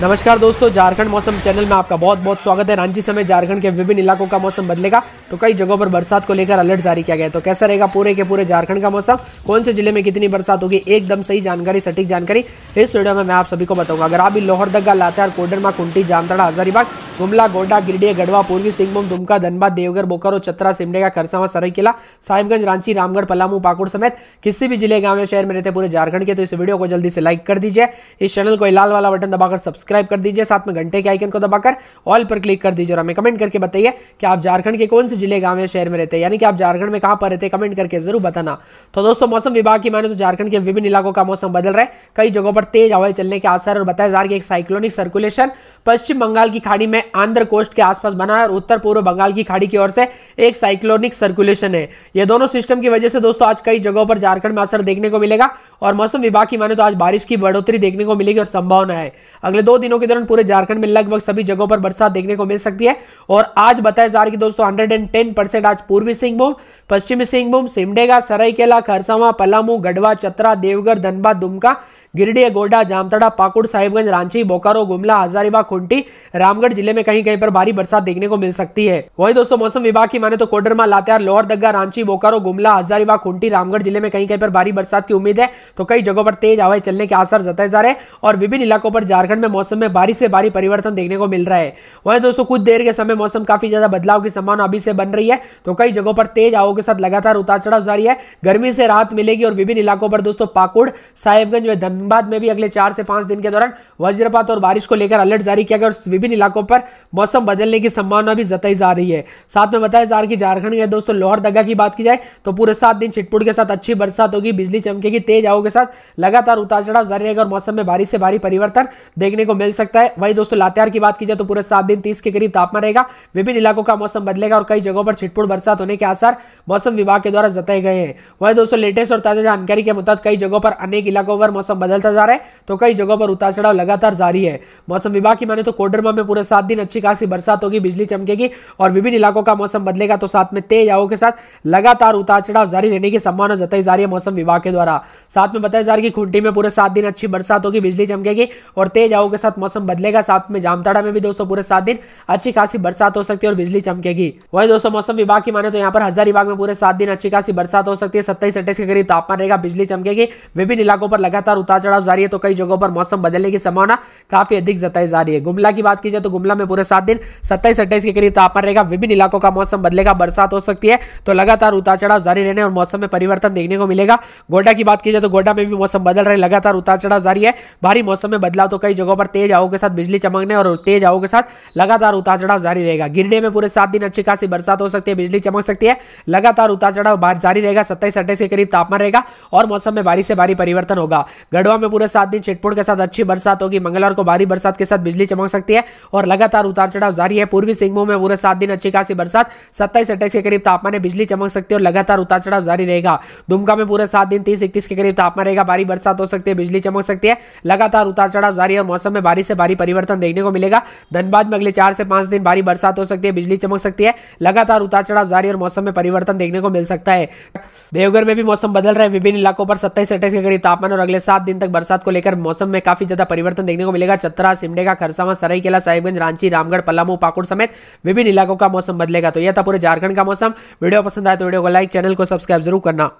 नमस्कार दोस्तों झारखंड मौसम चैनल में आपका बहुत बहुत स्वागत है रांची समेत झारखंड के विभिन्न इलाकों का मौसम बदलेगा तो कई जगहों पर बरसात को लेकर अलर्ट जारी किया गया तो कैसा रहेगा पूरे के पूरे झारखंड का मौसम कौन से जिले में कितनी बरसात होगी एकदम सही जानकारी सटीक जानकारी इस वीडियो में मैं आप सभी को बताऊंगा अगर आप भी लोहरदगा लातेहार कोडरमा कुंटी जामताड़ा हजारीबाग गुमला गोड्डा गिरडीह गढ़वा पूर्वी सिंहभूम दुमका धनबाद देवघर बोकारो चतरा सिमडेगा खरसावा सरकिला साहिबगंज रांची रामगढ़ पलामू पाकुड़ समेत किसी भी जिले गांव या शहर में रहते पूरे झारखंड के तो इस वीडियो को जल्दी से लाइक कर दीजिए इस चैनल को लाल वाला बटन दबाकर सब्सक्राइब कर दीजिए साथ में घंटे के आइकन को दबाकर ऑल पर क्लिक कर दीजिए और हमें कमेंट करके बताइए कि आप झारखंड के कौन से जिले गांव या शहर में रहते हैं यानी कि आप झारखंड में कहां पर रहते हैं कमेंट करके जरूर बताना तो दोस्तों मौसम विभाग की माने तो झारखंड के विभिन्न इलाकों का मौसम बदल रहा है कई जगहों पर तेज हवाएं चलने के आसार और बताया जा रहा है एक साइक्लोनिक सर्कुलेशन पश्चिम बंगाल की खाड़ी में आंध्र कोस्ट के आसपास बना और उत्तर पूर्व बंगाल की खाड़ी की ओर से एक साइक्लोनिक सर्कुलेशन है यह दोनों सिस्टम की वजह से दोस्तों आज कई जगहों पर झारखंड में असर देखने को मिलेगा और मौसम विभाग की माने तो आज बारिश की बढ़ोतरी देखने को मिलेगी और संभावना है अगले दो दिनों के दौरान पूरे झारखंड में लगभग सभी जगहों पर बरसात देखने को मिल सकती है और आज बताया जा रहा है कि दोस्तों टेन परसेंट आज पूर्वी सिंहभूम पश्चिमी सिंहभूम सिमडेगा सरायकेला खरसावा पलामू गढ़वा चतरा देवघर धनबाद दुमका गिरिडीह गोड्डा जामतड़ा पाकुड़ साहिबगंज रांची बोकारो गुमला हजारीबाग खुंटी रामगढ़ जिले में कहीं कहीं पर भारी बरसात देखने को मिल सकती है वही दोस्तों मौसम विभाग की माने तो कोडरमा लातेहार लोअर दग्गा रांची बोकारो गुमला हजारीबाग खुंटी रामगढ़ जिले में कहीं कहीं पर भारी बरसात की उम्मीद है तो कई जगहों पर तेज हवाएं चलने के आसार जताए जा रहे हैं और विभिन्न इलाकों पर झारखंड में मौसम में भारी से भारी परिवर्तन देखने को मिल रहा है वही दोस्तों कुछ देर के समय मौसम काफी ज्यादा बदलाव की संभावना अभी से बन रही है तो कई जगहों पर तेज हवाओं के साथ लगातार उतार चढ़ाव जारी है गर्मी से राहत मिलेगी और विभिन्न इलाकों पर दोस्तों पाकुड़ साहेबगंज व धन धनबाद में भी अगले चार से पांच दिन के दौरान वज्रपात और बारिश को लेकर अलर्ट जारी किया गया और विभिन्न इलाकों पर मौसम बदलने की संभावना भी जताई जा रही है साथ में बताया जा रहा है कि झारखंड में दोस्तों लोहर दगा की बात की जाए तो पूरे सात दिन छिटपुट के साथ अच्छी बरसात होगी बिजली चमकेगी तेज हवाओं के साथ लगातार उतार चढ़ाव जारी रहेगा और मौसम में भारी से भारी परिवर्तन देखने को मिल सकता है वही दोस्तों लातेहार की बात की जाए तो पूरे सात दिन तीस के करीब तापमान रहेगा विभिन्न इलाकों का मौसम बदलेगा और कई जगहों पर छिटपुट बरसात होने के आसार मौसम विभाग के द्वारा जताए गए हैं वही दोस्तों लेटेस्ट और ताजा जानकारी के मुताबिक कई जगहों पर अनेक इलाकों पर मौसम बदलता जा रहा है तो कई जगहों पर उतार चढ़ाव लगातार जारी है मौसम विभाग की माने तो कोडरमा में पूरे सात दिन अच्छी खासी बरसात होगी बिजली चमकेगी और विभिन्न इलाकों का मौसम बदलेगा तो साथ में तेज हवाओं के साथ लगातार उतार चढ़ाव जारी रहने की संभावना जताई जा रही है मौसम विभाग के द्वारा साथ में बताया जा रहा है कि खूंटी में पूरे सात दिन अच्छी बरसात होगी बिजली चमकेगी और तेज हवाओं के साथ मौसम बदलेगा साथ में जामताड़ा में भी दोस्तों पूरे सात दिन अच्छी खासी बरसात हो सकती है और बिजली चमकेगी वही दोस्तों मौसम विभाग की माने तो यहाँ पर हजारीबाग में पूरे सात दिन अच्छी खासी बरसात हो सकती है सत्ताईस अट्ठाईस के करीब तापमान रहेगा बिजली चमकेगी विभिन्न इलाकों पर लगातार उतार उतार चढ़ाव जारी है तो कई जगहों पर मौसम बदलने की संभावना काफी अधिक जताई जा रही है गुमला की बात की जाए तो गुमला में पूरे सात दिन सत्ताईस अट्ठाईस के करीब तापमान रहेगा विभिन्न इलाकों का मौसम बदलेगा बरसात हो सकती है तो लगातार उतार चढ़ाव जारी रहने और मौसम में परिवर्तन देखने को मिलेगा गोड्डा की बात की जाए तो गोड्डा में भी मौसम बदल रहे लगातार उतार चढ़ाव जारी है भारी मौसम में बदलाव तो कई जगहों पर तेज आओ के साथ बिजली चमकने और तेज आओ के साथ लगातार उतार चढ़ाव जारी रहेगा गिरने में पूरे सात दिन अच्छी खासी बरसात हो सकती है बिजली चमक सकती है लगातार उतार चढ़ाव जारी रहेगा सत्ताईस अट्ठाईस के करीब तापमान रहेगा और मौसम में भारी से भारी परिवर्तन होगा गढ़ खंडवा में पूरे सात दिन छिटपुट के साथ अच्छी बरसात होगी मंगलवार को भारी बरसात के साथ बिजली चमक सकती है और लगातार उतार चढ़ाव जारी है पूर्वी सिंहभूम में पूरे सात दिन अच्छी खासी बरसात सत्ताईस अट्ठाईस के करीब तापमान में बिजली चमक सकती है और लगातार उतार चढ़ाव जारी रहेगा दुमका में पूरे सात दिन तीस इक्कीस के करीब तापमान रहेगा भारी बरसात हो सकती है बिजली चमक सकती है लगातार उतार चढ़ाव जारी है और मौसम में भारी से भारी परिवर्तन देखने को मिलेगा धनबाद में अगले चार से पांच दिन भारी बरसात हो सकती है बिजली चमक सकती है लगातार उतार चढ़ाव जारी और मौसम में परिवर्तन देखने को मिल सकता है देवघर में भी मौसम बदल रहा है विभिन्न इलाकों पर सत्ताईस अट्ठाईस के करीब तापमान और अगले सात दिन तक बरसात को लेकर मौसम में काफी ज्यादा परिवर्तन देखने को मिलेगा चतरा सिमडेगा खरसावा सराईकेला साहिबगंज रांची रामगढ़ पलामू पाकुड़ समेत विभिन्न इलाकों का मौसम बदलेगा तो यह था पूरे झारखंड का मौसम वीडियो पसंद आए तो वीडियो को लाइक चैनल को सब्सक्राइब जरूर करना